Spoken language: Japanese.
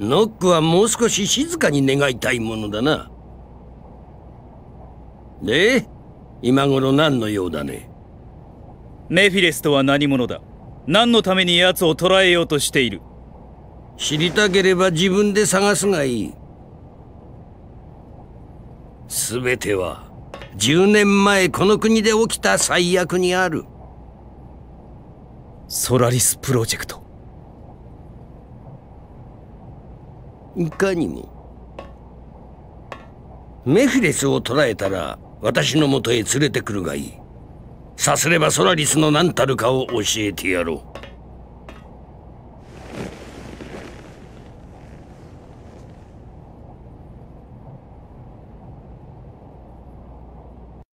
ノックはもう少し静かに願いたいものだな。で、今頃何の用だねメフィレスとは何者だ何のために奴を捕らえようとしている知りたければ自分で探すがいい。すべては10年前この国で起きた最悪にある。ソラリスプロジェクト。いかにもメフィレスを捕らえたら私のもとへ連れてくるがいいさすればソラリスの何たるかを教えてやろう